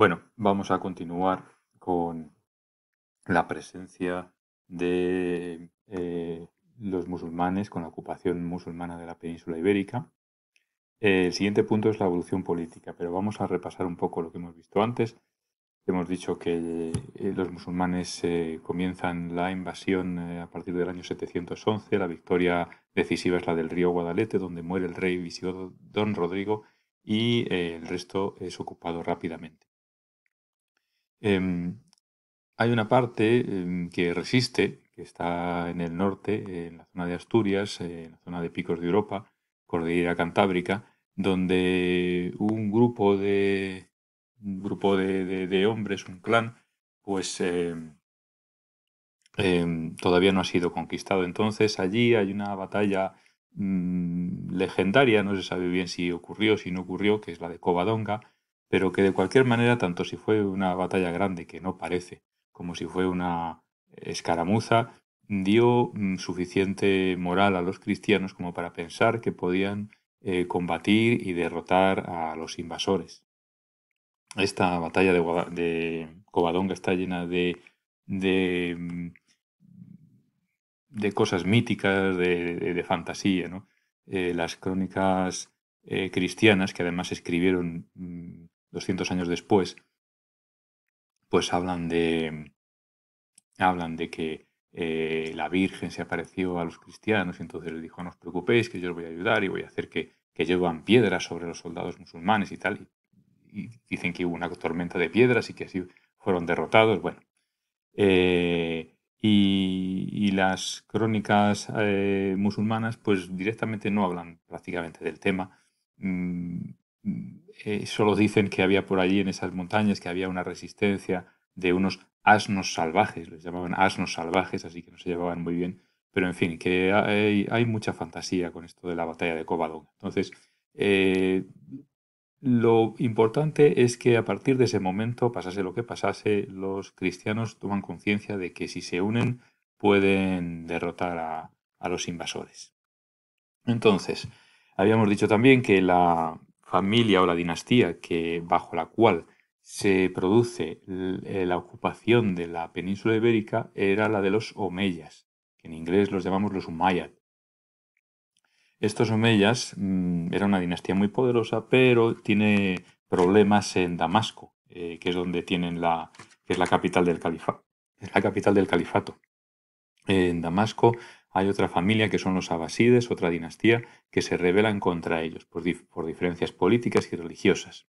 Bueno, vamos a continuar con la presencia de eh, los musulmanes, con la ocupación musulmana de la península ibérica. El siguiente punto es la evolución política, pero vamos a repasar un poco lo que hemos visto antes. Hemos dicho que eh, los musulmanes eh, comienzan la invasión a partir del año 711. La victoria decisiva es la del río Guadalete, donde muere el rey visigodo Don Rodrigo y el resto es ocupado rápidamente. Em, hay una parte em, que resiste, que está en el norte, en la zona de Asturias, en la zona de Picos de Europa, Cordillera Cantábrica, donde un grupo de, un grupo de, hombres, un clan, pues em, todavía no ha sido conquistado. Entonces allí hay una batalla mm, legendaria, no se sabe bien si ocurrió, o si no ocurrió, que es la de Covadonga, pero que de cualquier manera, tanto si fue una batalla grande, que no parece, como si fue una escaramuza, dio mm, suficiente moral a los cristianos como para pensar que podían eh, combatir y derrotar a los invasores. Esta batalla de, Covadonga está llena de, de, mm, cosas míticas, de, fantasía. ¿no? Eh, las crónicas eh, cristianas, que además escribieron mm, 200 años después, pues hablan de, hablan de que eh, la Virgen se apareció a los cristianos y entonces les dijo, no os preocupéis, que yo os voy a ayudar y voy a hacer que, que llevan piedras sobre los soldados musulmanes y tal. Y, dicen que hubo una tormenta de piedras y que así fueron derrotados. Bueno, eh, y, las crónicas eh, musulmanas pues directamente no hablan prácticamente del tema. Mm, mm, eh, solo dicen que había por allí en esas montañas, que había una resistencia de unos asnos salvajes, les llamaban asnos salvajes, así que no se llevaban muy bien, pero en fin, que hay, mucha fantasía con esto de la batalla de Covadonga. Entonces, eh, lo importante es que a partir de ese momento, pasase lo que pasase, los cristianos toman conciencia de que si se unen pueden derrotar a los invasores. Entonces, habíamos dicho también que la, familia o la dinastía que, bajo la cual se produce eh, la ocupación de la península ibérica era la de los omeyas, que en inglés los llamamos los umayyad. Estos omeyas eran mm, era una dinastía muy poderosa, pero tiene problemas en Damasco, eh, que es donde tienen la, que es la capital del es la capital del califato. En Damasco hay otra familia que son los Abbasides, otra dinastía, que se rebelan contra ellos por, diferencias políticas y religiosas.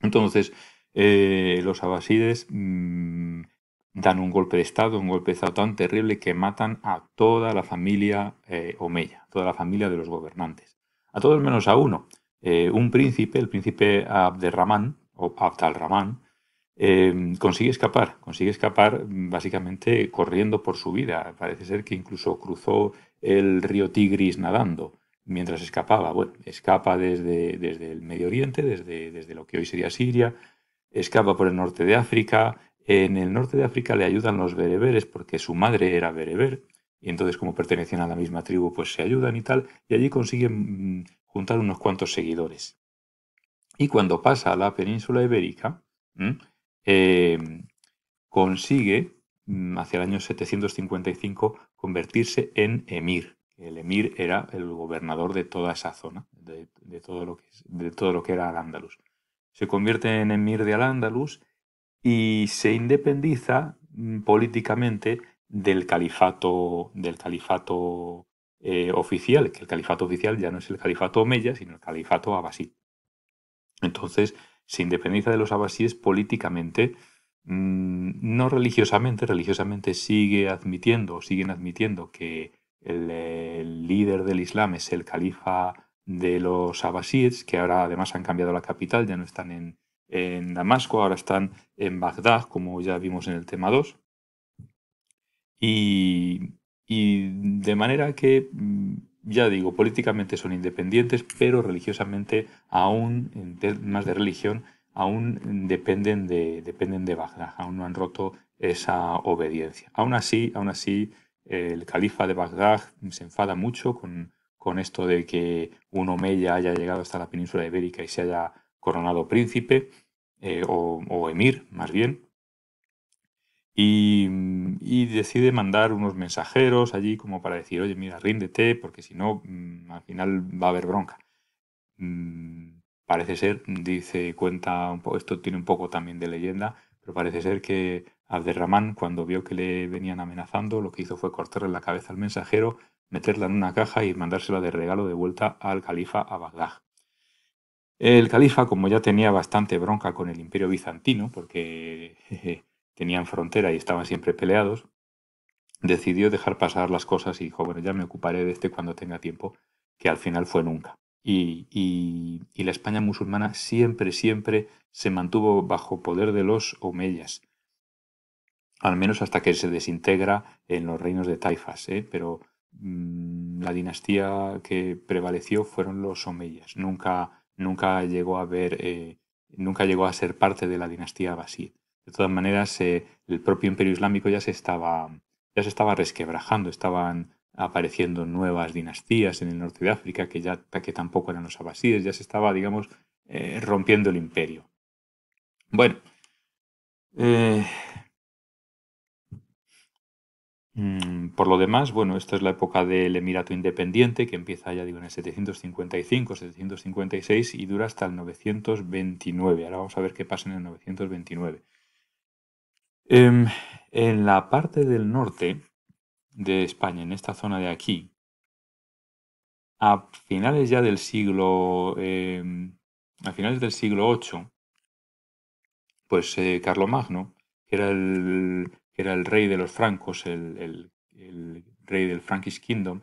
Entonces, eh, los Abbasides mm, dan un golpe de Estado, un golpe de Estado tan terrible que matan a toda la familia eh, Omeya, toda la familia de los gobernantes. A todos menos a uno. Eh, un príncipe, el príncipe Abderramán, o rahman Em, consigue escapar, consigue escapar mm, básicamente corriendo por su vida. Parece ser que incluso cruzó el río Tigris nadando mientras escapaba. Bueno, escapa desde, desde el Medio Oriente, desde, desde lo que hoy sería Siria, escapa por el norte de África. En el norte de África le ayudan los bereberes porque su madre era bereber y entonces como pertenecían a la misma tribu pues se ayudan y tal y allí consiguen mm, juntar unos cuantos seguidores. Y cuando pasa a la península ibérica, mm, eh, consigue mm, hacia el año 755 convertirse en emir. El emir era el gobernador de toda esa zona, de, todo, lo que, era Al-Ándalus. Se convierte en emir de Al-Ándalus y se independiza mm, políticamente del califato, del califato eh, oficial, que el califato oficial ya no es el califato omeya, sino el califato abasí. Entonces, se independiza de los abasíes políticamente, mm, no religiosamente, religiosamente sigue admitiendo, siguen admitiendo que el, líder del Islam es el califa de los abasíes, que ahora además han cambiado la capital, ya no están en, Damasco, ahora están en Bagdad, como ya vimos en el tema 2. Y, y de manera que mm, ya digo, políticamente son independientes, pero religiosamente aún, en temas de religión, aún dependen de, de Bagdad, aún no han roto esa obediencia. Aún así, así, el califa de Bagdad se enfada mucho con, esto de que un omeya haya llegado hasta la península ibérica y se haya coronado príncipe eh, o, emir, más bien. Mm, y, decide mandar unos mensajeros allí como para decir, oye, mira, ríndete, porque si no, mm, al final va a haber bronca. Mm, parece ser, dice, cuenta, un poco, esto tiene un poco también de leyenda, pero parece ser que Abderrahman, cuando vio que le venían amenazando, lo que hizo fue cortarle la cabeza al mensajero, meterla en una caja y mandársela de regalo de vuelta al califa a Bagdad. El califa, como ya tenía bastante bronca con el imperio bizantino, porque tenían frontera y estaban siempre peleados, decidió dejar pasar las cosas y dijo, bueno, ya me ocuparé de este cuando tenga tiempo, que al final fue nunca. Y, y, la España musulmana siempre, siempre se mantuvo bajo poder de los omeyas, al menos hasta que se desintegra en los reinos de taifas, ¿eh? pero mm, la dinastía que prevaleció fueron los omeyas, nunca, nunca llegó a ver, eh, nunca llegó a ser parte de la dinastía basí de todas maneras, eh, el propio imperio islámico ya se estaba, ya se estaba resquebrajando, estaban apareciendo nuevas dinastías en el norte de África que ya que tampoco eran los abasíes, ya se estaba, digamos, eh, rompiendo el imperio. Bueno, eh, mm, por lo demás, bueno, esta es la época del Emirato Independiente que empieza, ya digo, en el 755-756 y dura hasta el 929. Ahora vamos a ver qué pasa en el 929. Em, en, la parte del norte de España, en esta zona de aquí, a finales ya del siglo, em, a finales del siglo VIII, pues eh, Carlomagno, que era, el, que era el rey de los francos, el, rey del Frankish Kingdom,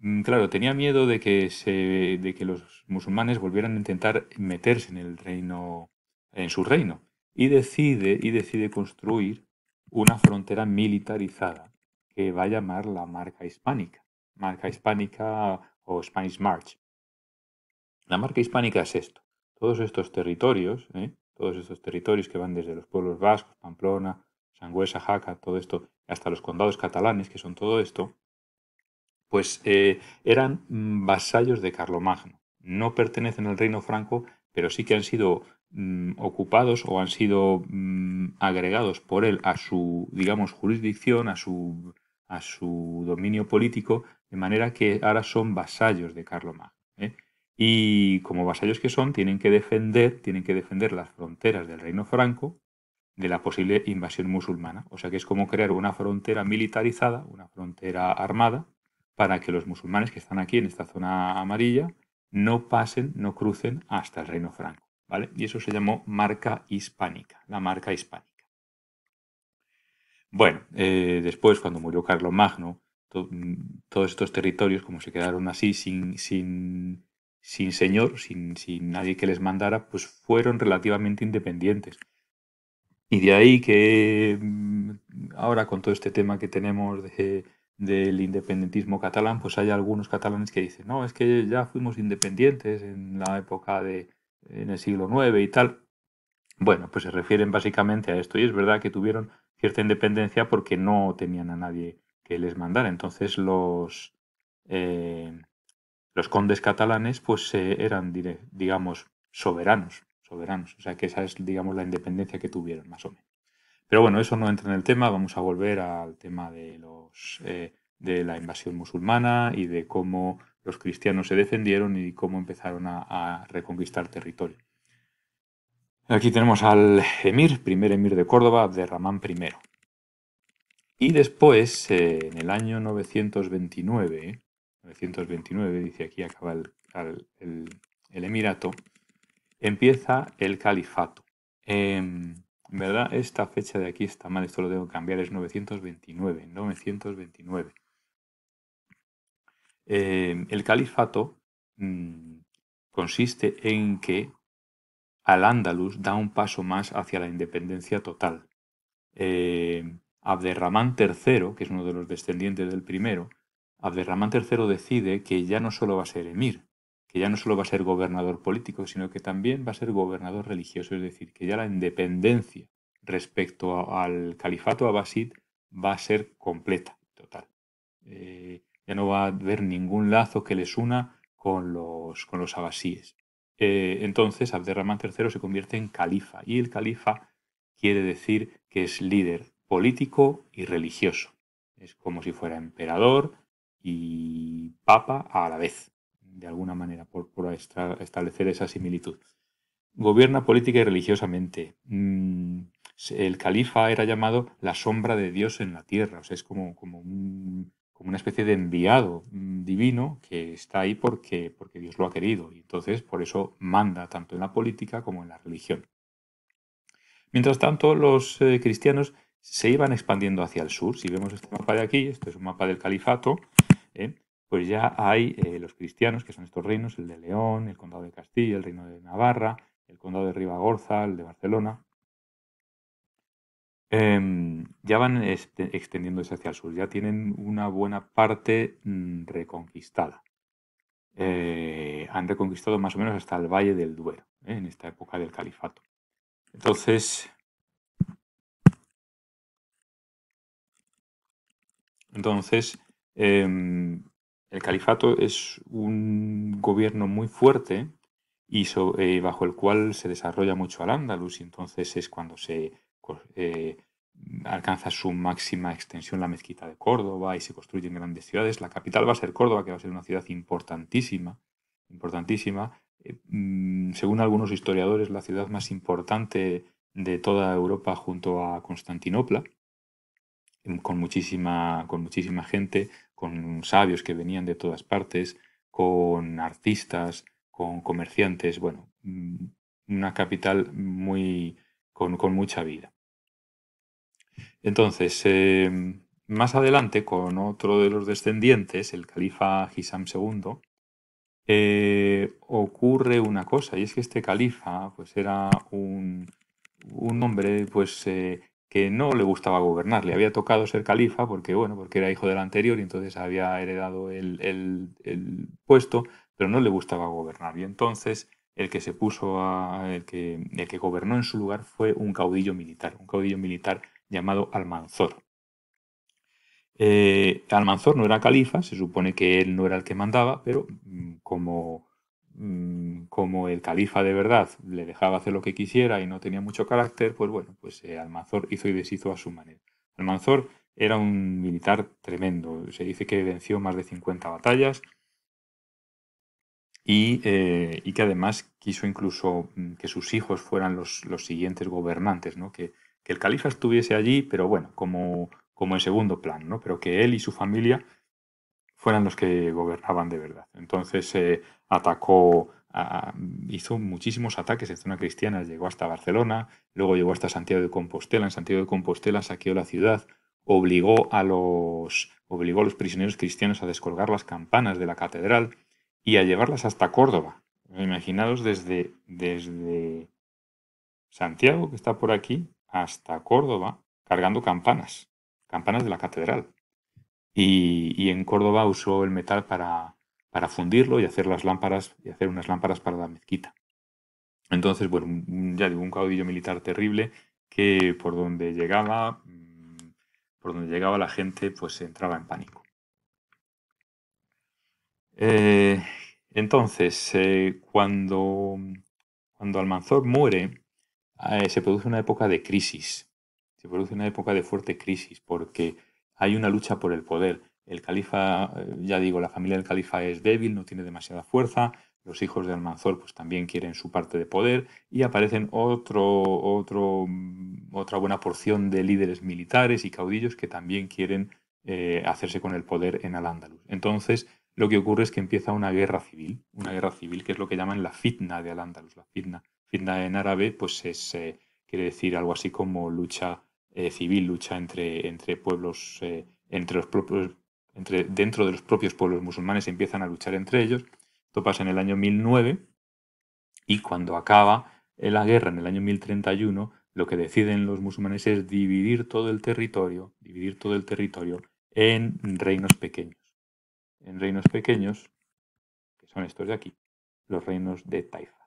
mm, claro, tenía miedo de que, de que los musulmanes volvieran a intentar meterse en el reino, en su reino y decide, y decide construir una frontera militarizada que va a llamar la marca hispánica, marca hispánica o Spanish March. La marca hispánica es esto. Todos estos territorios, ¿eh? todos estos territorios que van desde los pueblos vascos, Pamplona, Sangüesa, Jaca, todo esto, hasta los condados catalanes, que son todo esto, pues eh, eran mm, vasallos de Carlomagno. No pertenecen al reino franco, pero sí que han sido Mm, ocupados o han sido mm, agregados por él a su, digamos, jurisdicción, a su, a su dominio político, de manera que ahora son vasallos de Carlomagno. ¿eh? Y como vasallos que son, tienen que defender, tienen que defender las fronteras del reino franco de la posible invasión musulmana. O sea que es como crear una frontera militarizada, una frontera armada, para que los musulmanes que están aquí en esta zona amarilla no pasen, no crucen hasta el reino franco. Y eso se llamó marca hispánica, la marca hispánica. Bueno, eh, después cuando murió Carlos Magno, mm, todos estos territorios como se quedaron así sin, sin, sin señor, sin, sin nadie que les mandara, pues fueron relativamente independientes. Y de ahí que mm, ahora con todo este tema que tenemos del independentismo catalán, pues hay algunos catalanes que dicen, no, es que ya fuimos independientes en la época de, en el siglo IX y tal. Bueno, pues se refieren básicamente a esto y es verdad que tuvieron cierta independencia porque no tenían a nadie que les mandara. Entonces los, eh, los condes catalanes pues se eh, eran, digamos, soberanos, soberanos. O sea que esa es, digamos, la independencia que tuvieron, más o menos. Pero bueno, eso no entra en el tema, vamos a volver al tema de, los, eh, de la invasión musulmana y de cómo los cristianos se defendieron y cómo empezaron a, reconquistar territorio. Aquí tenemos al emir, primer emir de Córdoba, de Ramán I. Y después, eh, en el año 929, 929, dice aquí acaba el, emirato, empieza el califato. Em, verdad, esta fecha de aquí está mal, esto lo debo cambiar, es 929, 929. Eh, el califato mm, consiste en que al-Ándalus da un paso más hacia la independencia total. Eh, Abderramán III, que es uno de los descendientes del primero, Abderramán III decide que ya no solo va a ser emir, que ya no solo va a ser gobernador político, sino que también va a ser gobernador religioso, es decir, que ya la independencia respecto al califato Abbasid va a ser completa, total. Eh, ya no va a haber ningún lazo que les una con los, con los abasíes. Eh, entonces Abderramán III se convierte en califa y el califa quiere decir que es líder político y religioso. Es como si fuera emperador y papa a la vez, de alguna manera, por, establecer esa similitud. Gobierna política y religiosamente. Mm, el califa era llamado la sombra de Dios en la tierra, o sea, es como, como un una especie de enviado mm, divino que está ahí porque, porque Dios lo ha querido y entonces por eso manda tanto en la política como en la religión. Mientras tanto, los eh, cristianos se iban expandiendo hacia el sur. Si vemos este mapa de aquí, este es un mapa del califato, ¿eh? pues ya hay eh, los cristianos, que son estos reinos, el de León, el condado de Castilla, el reino de Navarra, el condado de Ribagorza, el de Barcelona, Em, ya van este, extendiéndose hacia el sur, ya tienen una buena parte mm, reconquistada. Eh, han reconquistado más o menos hasta el Valle del Duero, ¿eh? en esta época del califato. Entonces, entonces em, el califato es un gobierno muy fuerte y eh, bajo el cual se desarrolla mucho al Andalus y entonces es cuando se eh, alcanza su máxima extensión la mezquita de Córdoba y se construyen grandes ciudades. La capital va a ser Córdoba, que va a ser una ciudad importantísima, importantísima. Eh, mm, según algunos historiadores, la ciudad más importante de toda Europa junto a Constantinopla, mm, con muchísima, con muchísima gente, con sabios que venían de todas partes, con artistas, con comerciantes, bueno, mm, una capital muy con mucha vida. Entonces, em, más adelante, con otro de los descendientes, el califa Hisam II, eh, ocurre una cosa, y es que este califa pues, era un, un hombre pues, eh, que no le gustaba gobernar. Le había tocado ser califa porque, bueno, porque era hijo del anterior y entonces había heredado el, puesto, pero no le gustaba gobernar. Y entonces el que se puso a. el que gobernó en su lugar fue un caudillo militar, un caudillo militar llamado Almanzor. Eh, Almanzor no era califa, se supone que él no era el que mandaba, pero mm, como, mm, como el califa de verdad le dejaba hacer lo que quisiera y no tenía mucho carácter, pues bueno, pues eh, Almanzor hizo y deshizo a su manera. Almanzor era un militar tremendo, se dice que venció más de 50 batallas y, eh, y que además quiso incluso mm, que sus hijos fueran los, los siguientes gobernantes, ¿no? que que el califa estuviese allí, pero bueno, como, como en segundo plan, ¿no? Pero que él y su familia fueran los que gobernaban de verdad. Entonces eh, atacó, hizo muchísimos ataques en zona cristiana, llegó hasta Barcelona, luego llegó hasta Santiago de Compostela, en Santiago de Compostela saqueó la ciudad, obligó a los, obligó a los prisioneros cristianos a descolgar las campanas de la catedral y a llevarlas hasta Córdoba. Imaginaos desde, desde Santiago, que está por aquí, hasta Córdoba cargando campanas, campanas de la catedral. Y, en Córdoba usó el metal para, para, fundirlo y hacer las lámparas y hacer unas lámparas para la mezquita. Entonces, bueno, ya digo, un caudillo militar terrible que por donde llegaba, mm, por donde llegaba la gente, pues entraba en pánico. Eh, entonces, eh, cuando, cuando Almanzor muere, Ah, eh, se produce una época de crisis, se produce una época de fuerte crisis porque hay una lucha por el poder. El califa, eh, ya digo, la familia del califa es débil, no tiene demasiada fuerza, los hijos de Almanzor pues también quieren su parte de poder y aparecen otro, otro, mm, otra buena porción de líderes militares y caudillos que también quieren eh, hacerse con el poder en Al-Ándalus. Entonces, lo que ocurre es que empieza una guerra civil, una guerra civil que es lo que llaman la fitna de Al-Ándalus, la fitna en árabe, pues es, eh, quiere decir algo así como lucha eh, civil, lucha entre, entre pueblos, eh, entre los propios, entre, dentro de los propios pueblos musulmanes empiezan a luchar entre ellos. Esto pasa en el año 1009 y cuando acaba la guerra en el año 1031, lo que deciden los musulmanes es dividir todo el territorio, dividir todo el territorio en reinos pequeños. En reinos pequeños, que son estos de aquí, los reinos de Taifa.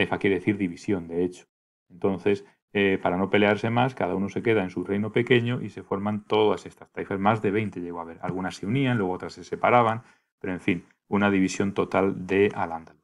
Taifa quiere decir división, de hecho. Entonces, eh, para no pelearse más, cada uno se queda en su reino pequeño y se forman todas estas taifas. Más de 20 llegó a haber. Algunas se unían, luego otras se separaban, pero en fin, una división total de al